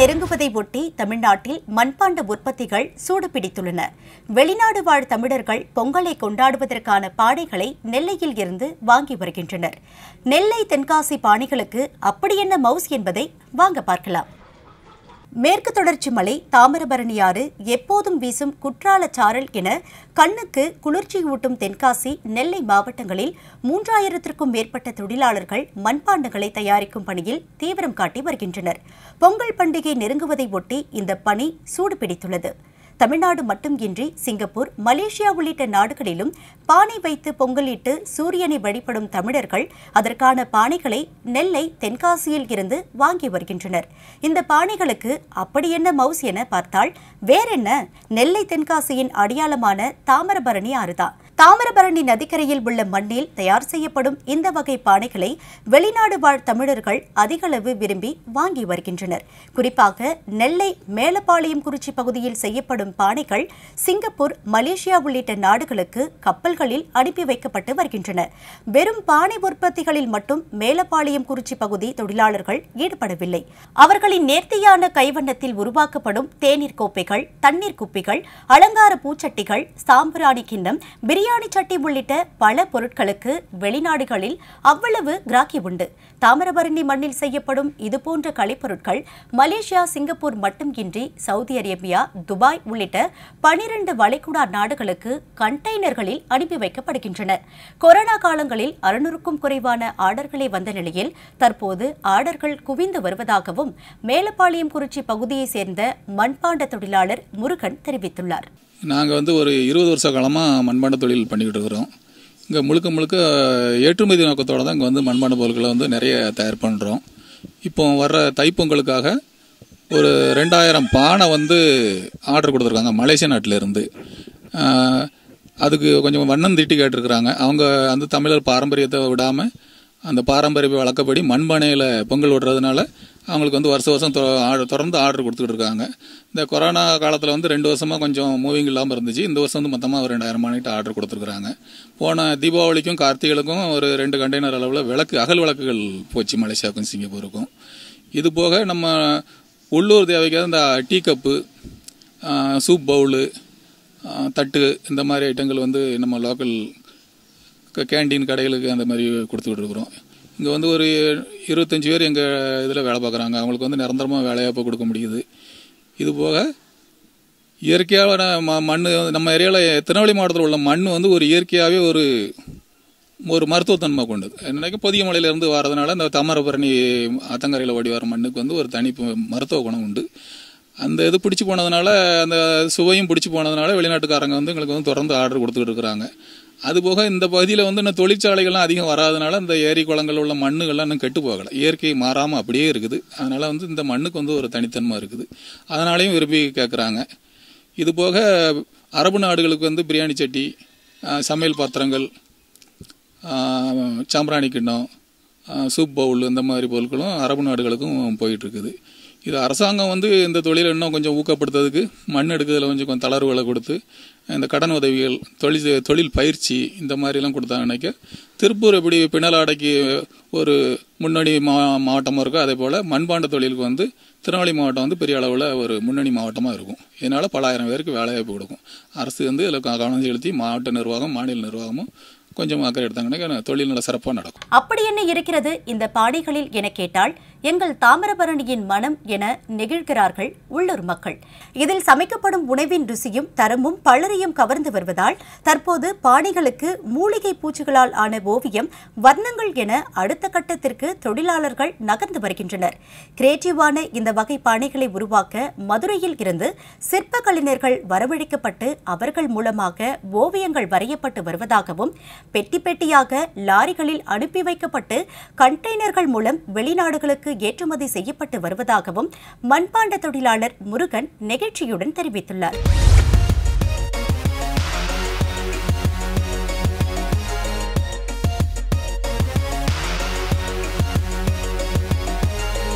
நெருங்குவதை ஒட்டி தமிழ்நாட்டில் மண்பாண்ட உற்பத்திகள் சூடுபிடித்துள்ளன வெளிநாடு வாழ் தமிழர்கள் பொங்கலை கொண்டாடுவதற்கான பானைகளை நெல்லையில் இருந்து வாங்கி வருகின்றனர் நெல்லை தென்காசி பானைகளுக்கு அப்படி என்ன மவுஸ் என்பதை வாங்க பார்க்கலாம் மேற்கு தொடர்ச்சி மலை தாமிரபரணி ஆறு எப்போதும் வீசும் குற்றாலச்சாரல் என கண்ணுக்கு குளிர்ச்சியூட்டும் தென்காசி நெல்லை மாவட்டங்களில் மூன்றாயிரத்திற்கும் மேற்பட்ட தொழிலாளர்கள் மண்பாண்டங்களை தயாரிக்கும் பணியில் தீவிரம் காட்டி வருகின்றனர் பொங்கல் பண்டிகை நெருங்குவதை ஒட்டி இந்த பணி சூடுபிடித்துள்ளது தமிழ்நாடு மட்டுமின்றி சிங்கப்பூர் மலேசியா உள்ளிட்ட நாடுகளிலும் பானை வைத்து பொங்கலிட்டு சூரியனை வழிபடும் தமிழர்கள் அதற்கான பானைகளை நெல்லை தென்காசியில் இருந்து வாங்கி வருகின்றனர் இந்த பானைகளுக்கு அப்படி என்ன மவுஸ் என பார்த்தால் வேறென்ன நெல்லை தென்காசியின் அடையாளமான தாமிரபரணி ஆறுதான் தாமிரபரணி நதிக்கரையில் உள்ள மண்ணில் தயார் செய்யப்படும் இந்த வகை பானைகளை வெளிநாடு வாழ் தமிழர்கள் அதிகளவு விரும்பி வாங்கி வருகின்றனர் குறிப்பாக நெல்லை மேலப்பாளையம் குறிச்சி பகுதியில் செய்யப்படும் பானைகள் சிங்கப்பூர் மலேசியா உள்ளிட்ட நாடுகளுக்கு கப்பல்களில் அனுப்பி வைக்கப்பட்டு வருகின்றன வெறும் பானை உற்பத்திகளில் மட்டும் மேலப்பாளையம் குறிச்சி பகுதி தொழிலாளர்கள் ஈடுபடவில்லை அவர்களின் நேர்த்தியான கைவண்ணத்தில் உருவாக்கப்படும் தேநீர் கோப்பைகள் தண்ணீர் குப்பிகள் அலங்கார பூச்சட்டிகள் சாம்பிராணி கிண்ணம் பிரியாணி பிரியாணி சட்டி உள்ளிட்ட பல பொருட்களுக்கு வெளிநாடுகளில் அவ்வளவு கிராக்கி உண்டு தாமிரபரணி மண்ணில் செய்யப்படும் இதுபோன்ற கலைப்பொருட்கள் மலேசியா சிங்கப்பூர் மட்டும் இன்றி சவுதி அரேபியா துபாய் உள்ளிட்ட பனிரண்டு வளைகுடா நாடுகளுக்கு கண்டெய்னர்களில் அனுப்பி வைக்கப்படுகின்றன கொரோனா காலங்களில் அறுநூறுக்கும் குறைவான ஆர்டர்களே வந்த நிலையில் தற்போது ஆர்டர்கள் குவிந்து வருவதாகவும் மேலப்பாளையம் குறிச்சி பகுதியைச் சேர்ந்த மண்பாண்ட தொழிலாளர் முருகன் தெரிவித்துள்ளார் நாங்கள் வந்து ஒரு இருபது வருஷ காலமாக மண்பாண்ட தொழில் பண்ணிக்கிட்டு இருக்கிறோம் இங்கே முழுக்க முழுக்க ஏற்றுமதி நோக்கத்தோடு தான் இங்கே வந்து மண்பாண்ட பொருட்களை வந்து நிறைய தயார் பண்ணுறோம் இப்போ வர்ற தைப்பொங்கலுக்காக ஒரு ரெண்டாயிரம் பானை வந்து ஆர்டர் கொடுத்துருக்காங்க மலேசிய நாட்டிலேருந்து அதுக்கு கொஞ்சம் வண்ணம் திட்டி கேட்டிருக்கிறாங்க அவங்க அந்த தமிழர் பாரம்பரியத்தை விடாமல் அந்த பாரம்பரிய வழக்கப்படி மண்பானையில் பொங்கல் விடுறதுனால அவங்களுக்கு வந்து வருஷ வருஷம் தொடர்ந்து ஆர்டர் கொடுத்துட்டு இருக்காங்க இந்த கொரோனா காலத்தில் வந்து ரெண்டு வருஷமாக கொஞ்சம் மூவிங் இல்லாமல் இருந்துச்சு இந்த வருஷம் வந்து மொத்தமாக ஒரு ரெண்டாயிரம் மணிக்கிட்ட ஆர்டர் கொடுத்துருக்குறாங்க போன தீபாவளிக்கும் கார்த்திகளுக்கும் ஒரு ரெண்டு கண்டெய்னர் அளவில் விளக்கு அகல் விளக்குகள் போச்சு மலேசியாவுக்கும் சிங்கப்பூருக்கும் இது போக நம்ம உள்ளூர் தேவைக்காக இந்த டீ கப்பு சூப் பவுலு தட்டு இந்த மாதிரி ஐட்டங்கள் வந்து நம்ம லோக்கல் கேண்டீன் கடைகளுக்கு அந்த மாதிரி கொடுத்துக்கிட்டு இருக்கிறோம் இங்கே வந்து ஒரு இருபத்தஞ்சி பேர் எங்கள் இதில் வேலை பார்க்குறாங்க அவங்களுக்கு வந்து நிரந்தரமாக வேலையாக போய் கொடுக்க முடியுது இது போக இயற்கையான ம மண் நம்ம ஏரியாவில் திருநெல்வேலி மாவட்டத்தில் உள்ள மண் வந்து ஒரு இயற்கையாகவே ஒரு ஒரு மருத்துவத்தன்மை கொண்டது என்னைக்கு பொதிய மலையிலேருந்து வரதுனால இந்த தாமரபரணி அத்தங்கரையில் ஓடி வர மண்ணுக்கு வந்து ஒரு தனி மருத்துவ குணம் உண்டு அந்த இது பிடிச்சி போனதுனால அந்த சுவையும் பிடிச்சி போனதுனால வெளிநாட்டுக்காரங்க வந்து எங்களுக்கு வந்து தொடர்ந்து ஆர்டர் கொடுத்துக்கிட்டு இருக்கிறாங்க அது போக இந்த பகுதியில் வந்து இன்னும் தொழிற்சாலைகள்லாம் அதிகம் வராதனால இந்த ஏரி குளங்கள் உள்ள மண்ணுகள்லாம் இன்னும் கெட்டு போகலை இயற்கை மாறாமல் அப்படியே இருக்குது அதனால் வந்து இந்த மண்ணுக்கு வந்து ஒரு தனித்தன்மை இருக்குது அதனாலையும் விரும்பி கேட்குறாங்க இது போக அரபு நாடுகளுக்கு வந்து பிரியாணி சட்டி சமையல் பாத்திரங்கள் சாம்பிராணி கிண்ணம் சூப் பவுல் இந்த மாதிரி பொருட்களும் அரபு நாடுகளுக்கும் போயிட்டுருக்குது இது அரசாங்கம் வந்து இந்த தொழிலை இன்னும் கொஞ்சம் ஊக்கப்படுத்துறதுக்கு மண் எடுக்கிறதுல கொஞ்சம் கொஞ்சம் தளர்வுகளை கொடுத்து இந்த கடன் உதவிகள் தொழில் தொழில் பயிற்சி இந்த மாதிரிலாம் கொடுத்தாங்க நினைக்க திருப்பூர் எப்படி பின்னலாடைக்கு ஒரு முன்னணி மா மாவட்டமாக இருக்கோ அதே போல் மண்பாண்ட தொழிலுக்கு வந்து திருநெல்வேலி மாவட்டம் வந்து பெரிய அளவில் ஒரு முன்னணி மாவட்டமாக இருக்கும் இதனால் பல ஆயிரம் பேருக்கு வேலைவாய்ப்பு கொடுக்கும் அரசு வந்து இதில் கவனம் செலுத்தி மாவட்ட நிர்வாகம் மாநில நிர்வாகமும் கொஞ்சம் அக்கறை எடுத்தாங்கன்னா தொழில் நல்ல சிறப்பாக நடக்கும் அப்படி என்ன இருக்கிறது இந்த பாடைகளில் என கேட்டால் எங்கள் தாமிரபரணியின் மனம் என நெகிழ்கிறார்கள் உள்ளூர் மக்கள் இதில் சமைக்கப்படும் உணவின் ருசியும் தரமும் பலரையும் கவர்ந்து வருவதால் தற்போது பாணிகளுக்கு மூலிகை பூச்சிகளால் ஆன ஓவியம் வர்ணங்கள் என அடுத்த கட்டத்திற்கு தொழிலாளர்கள் நகர்ந்து வருகின்றனர் கிரியேட்டிவான இந்த வகை பாணிகளை உருவாக்க மதுரையில் இருந்து சிற்ப கலைஞர்கள் வரவழைக்கப்பட்டு அவர்கள் மூலமாக ஓவியங்கள் வரையப்பட்டு வருவதாகவும் பெட்டி பெட்டியாக லாரிகளில் அனுப்பி வைக்கப்பட்டு கண்டெய்னர்கள் மூலம் வெளிநாடுகளுக்கு நாடுகளுக்கு ஏற்றுமதி செய்யப்பட்டு வருவதாகவும் மண்பாண்ட தொழிலாளர் முருகன் நெகிழ்ச்சியுடன் தெரிவித்துள்ளார்